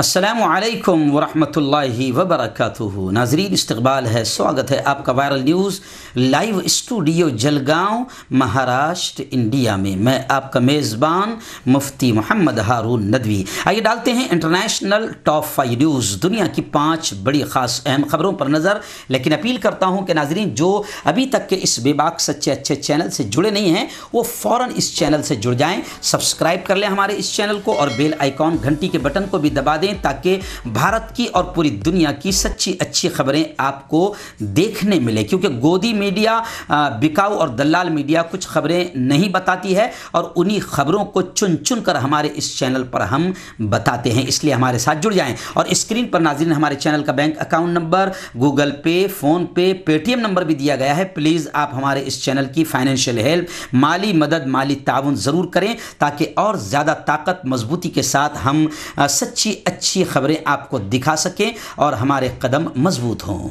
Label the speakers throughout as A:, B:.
A: السلام علیکم ورحمۃ اللہ وبرکاتہ ناظرین استقبال ہے سواگت ہے آپ کا viral news live studio Jalgaon Maharashtra India میں میں آپ کا میزبان مفتی محمد ہارون ندوی آئیے ڈالتے ہیں انٹرنیشنل ٹاپ فائیو نیوز دنیا کی پانچ بڑی خاص اہم خبروں پر نظر لیکن اپیل کرتا ہوں کہ ناظرین جو ابھی تک کے اس بے باک سچے اچھے چینل سے جڑے نہیں ہیں وہ فوراً اس چینل سے جڑ جائیں سبسکرائب کر لیں ہمارے اس چینل کو اور بیل آئیکون گھنٹی کے بٹن کو بھی دبا دیں تاکہ بھارت کی اور پوری دنیا کی سچی اچھی خبریں آپ کو دیکھنے ملے کیونکہ گودی میڈیا بکاؤ اور دلال میڈیا کچھ خبریں نہیں بتاتی ہے اور انہی خبروں کو چن چن کر ہمارے اس چینل پر ہم بتاتے ہیں اس لیے ہمارے ساتھ جڑ جائیں اور اسکرین پر ناظرین ہمارے چینل کا bank account number Google pay PhonePe Paytm number بھی دیا گیا ہے پلیز آپ ہمارے اس چینل کی فائنینشیل ہیلپ مالی مدد مالی تعاون ضرور کریں تاکہ اور زیادہ طاقت مضبوطی کے ساتھ ہم سچی اچھی اچھی خبریں آپ کو دکھا سکیں اور ہمارے قدم مضبوط ہوں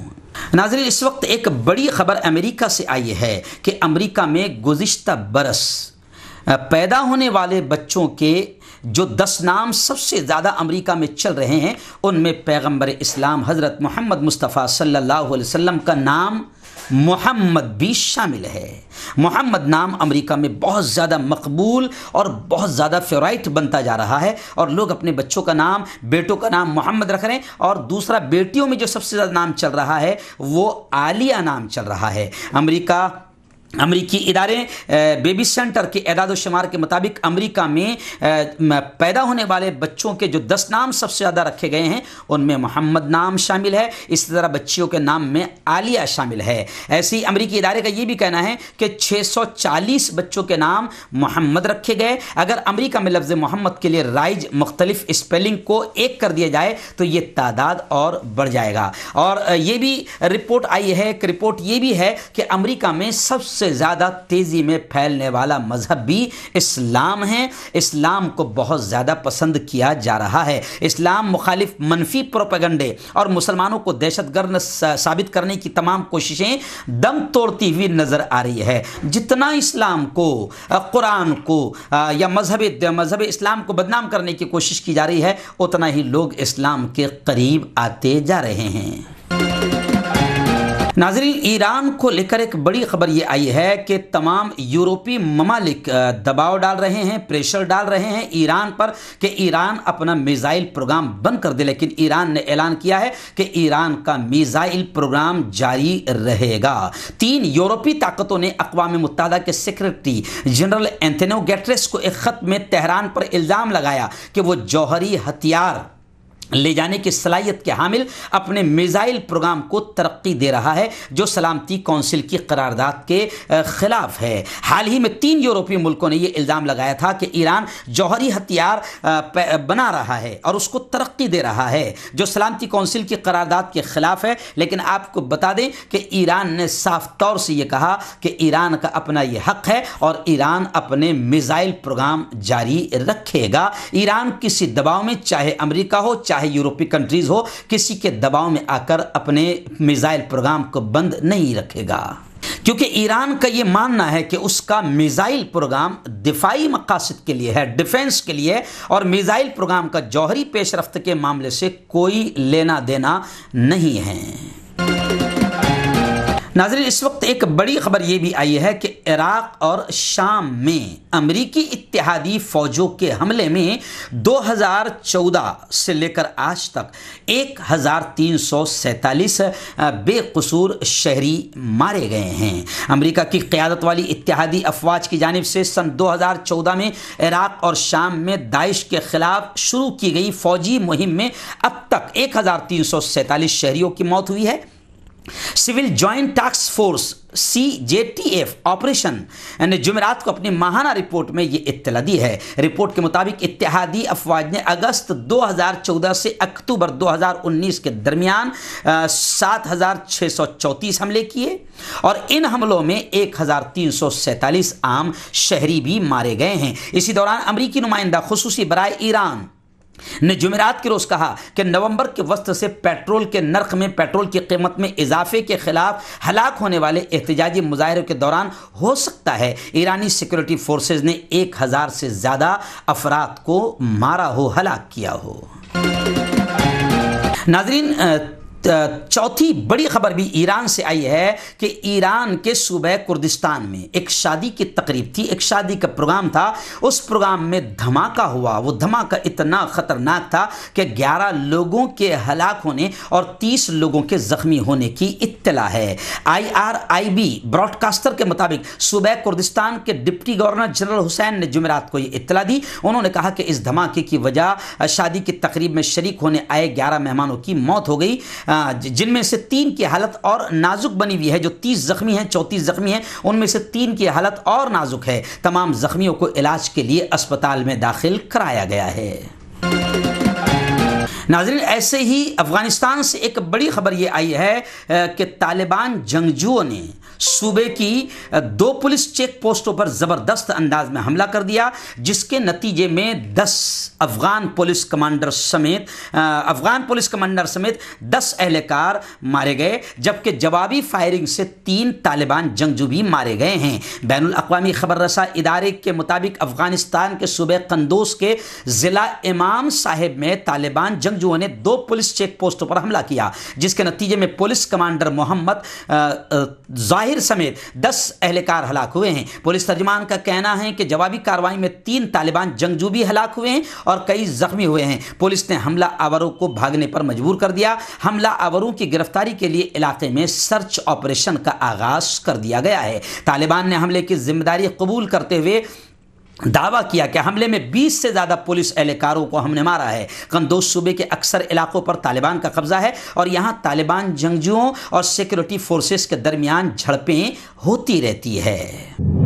A: ناظرین اس وقت ایک بڑی خبر امریکہ سے آئی ہے کہ امریکہ میں گزشتہ برس پیدا ہونے والے بچوں کے جو دس نام سب سے زیادہ امریکہ میں چل رہے ہیں ان میں پیغمبر اسلام حضرت محمد مصطفیٰ صلی اللہ علیہ وسلم کا نام محمد بھی شامل ہے محمد نام امریکہ میں بہت زیادہ مقبول اور بہت زیادہ فیورائٹ بنتا جا رہا ہے اور لوگ اپنے بچوں کا نام بیٹوں کا نام محمد رکھ رہے ہیں اور دوسرا بیٹیوں میں جو سب سے زیادہ نام چل رہا ہے وہ عالیہ نام چل رہا ہے امریکہ امریکی ادارے بیبی سینٹر کے اعداد و شمار کے مطابق امریکہ میں پیدا ہونے والے بچوں کے جو دس نام سب سے زیادہ رکھے گئے ہیں ان میں محمد نام شامل ہے اسی طرح بچیوں کے نام میں عالیہ شامل ہے ایسے ہی امریکی ادارے کا یہ بھی کہنا ہے کہ چھ سو چالیس بچوں کے نام محمد رکھے گئے اگر امریکہ میں لفظ محمد کے لیے رائج مختلف اسپیلنگ کو ایک کر دیا جائے تو یہ تعداد اور بڑھ جائے گا اور یہ بھی رپورٹ آئی ہے ایک رپورٹ یہ بھی ہے کہ امریکہ میں سب سے سے زیادہ تیزی میں پھیلنے والا مذہب بھی اسلام ہے اسلام کو بہت زیادہ پسند کیا جا رہا ہے اسلام مخالف منفی پروپیگنڈے اور مسلمانوں کو دہشت گرد ثابت کرنے کی تمام کوششیں دم توڑتی ہوئی نظر آ رہی ہے جتنا اسلام کو قرآن کو یا مذہب مذہب اسلام کو بدنام کرنے کی کوشش کی جا رہی ہے اتنا ہی لوگ اسلام کے قریب آتے جا رہے ہیں ناظرین ایران کو لے کر ایک بڑی خبر یہ آئی ہے کہ تمام یورپی ممالک دباؤ ڈال رہے ہیں پریشر ڈال رہے ہیں ایران پر کہ ایران اپنا میزائل پروگرام بند کر دے لیکن ایران نے اعلان کیا ہے کہ ایران کا میزائل پروگرام جاری رہے گا تین یورپی طاقتوں نے اقوام متحدہ کے سیکرٹری جنرل انتینو گیٹریس کو ایک خط میں تہران پر الزام لگایا کہ وہ جوہری ہتھیار لے جانے کی صلاحیت کے حامل اپنے میزائل پروگرام کو ترقی دے رہا ہے جو سلامتی کونسل کی قرارداد کے خلاف ہے حال ہی میں تین یورپی ملکوں نے یہ الزام لگایا تھا کہ ایران جوہری ہتھیار بنا رہا ہے اور اس کو ترقی دے رہا ہے جو سلامتی کونسل کی قرارداد کے خلاف ہے لیکن آپ کو بتا دیں کہ ایران نے صاف طور سے یہ کہا کہ ایران کا اپنا یہ حق ہے اور ایران اپنے میزائل پروگرام جاری رکھے گا ایران کسی دباؤ میں چاہے امریکہ ہو چاہے چاہے یورپی کنٹریز ہو کسی کے دباؤ میں آ کر اپنے میزائل پروگرام کو بند نہیں رکھے گا کیونکہ ایران کا یہ ماننا ہے کہ اس کا میزائل پروگرام دفاعی مقاصد کے لیے ہے ڈیفینس کے لیے اور میزائل پروگرام کا جوہری پیش رفت کے معاملے سے کوئی لینا دینا نہیں ہے ناظرین اس وقت ایک بڑی خبر یہ بھی آئی ہے کہ عراق اور شام میں امریکی اتحادی فوجوں کے حملے میں دو ہزار چودہ سے لے کر آج تک ایک ہزار تین سو سینتالیس بے قصور شہری مارے گئے ہیں امریکہ کی قیادت والی اتحادی افواج کی جانب سے سن دو ہزار چودہ میں عراق اور شام میں داعش کے خلاف شروع کی گئی فوجی مہم میں اب تک ایک ہزار تین سو سینتالیس شہریوں کی موت ہوئی ہے force C T F operation نے جمعرات کو اپنی ماہانہ رپورٹ میں یہ اطلاع دی ہے کے مطابق اتحادی افواج نے اگست دو ہزار چودہ سے اکتوبر دو ہزار انیس کے درمیان سات ہزار چھ سو چوتیس حملے کیے اور ان حملوں میں ایک ہزار تین سو سینتالیس عام شہری بھی مارے گئے ہیں اسی دوران امریکی نمائندہ خصوصی برائے ایران نے جمعرات کے روز کہا کہ نومبر کے وسط سے پیٹرول کے نرخ میں پیٹرول کی قیمت میں اضافے کے خلاف ہلاک ہونے والے احتجاجی مظاہروں کے دوران ہو سکتا ہے ایرانی سیکورٹی فورسز نے ایک ہزار سے زیادہ افراد کو مارا ہو ہلاک کیا ہو ناظرین چوتھی بڑی خبر بھی ایران سے آئی ہے کہ ایران کے صوبہ کردستان میں ایک شادی کی تقریب تھی ایک شادی کا پروگرام تھا اس پروگرام میں دھماکہ ہوا وہ دھماکہ اتنا خطرناک تھا کہ گیارہ لوگوں کے ہلاک ہونے اور تیس لوگوں کے زخمی ہونے کی اطلاع ہے I R I B broadcaster کے مطابق صوبہ کردستان کے ڈپٹی گورنر جنرل حسین نے جمعرات کو یہ اطلاع دی انہوں نے کہا کہ اس دھماکے کی وجہ شادی کی تقریب میں شریک ہونے آئے گیارہ مہمانوں کی موت ہو گئی جن میں سے تین کی حالت اور نازک بنی ہوئی ہے جو تیس زخمی ہیں چوتیس زخمی ہیں ان میں سے تین کی حالت اور نازک ہے تمام زخمیوں کو علاج کے لیے اسپتال میں داخل کرایا گیا ہے ناظرین ایسے ہی افغانستان سے ایک بڑی خبر یہ آئی ہے کہ طالبان جنگجوؤں نے صوبے کی دو پولیس چیک پوسٹوں پر زبردست انداز میں حملہ کر دیا جس کے نتیجے میں دس افغان پولیس کمانڈر سمیت افغان پولیس کمانڈر سمیت دس اہلکار مارے گئے جبکہ جوابی فائرنگ سے تین طالبان جنگجو بھی مارے گئے ہیں بین الاقوامی خبر رساں ادارے کے مطابق افغانستان کے صوبے قندوس کے ضلع امام صاحب میں طالبان جنگجو نے دو پولیس چیک پوسٹوں پر حملہ کیا جس کے نتیجے میں پولیس کمانڈر محمد ظاہر طاہر سمیت دس اہلکار ہلاک ہوئے ہیں پولیس ترجمان کا کہنا ہے کہ جوابی کاروائی میں تین طالبان جنگجو بھی ہلاک ہوئے ہیں اور کئی زخمی ہوئے ہیں پولیس نے حملہ آوروں کو بھاگنے پر مجبور کر دیا حملہ آوروں کی گرفتاری کے لیے علاقے میں سرچ آپریشن کا آغاز کر دیا گیا ہے طالبان نے حملے کی ذمہ داری قبول کرتے ہوئے دعویٰ کیا کہ حملے میں بیس سے زیادہ پولیس اہلکاروں کو ہم نے مارا ہے قندوز صوبے کے اکثر علاقوں پر طالبان کا قبضہ ہے اور یہاں طالبان جنگجوؤں اور سیکیورٹی فورسز کے درمیان جھڑپیں ہوتی رہتی ہے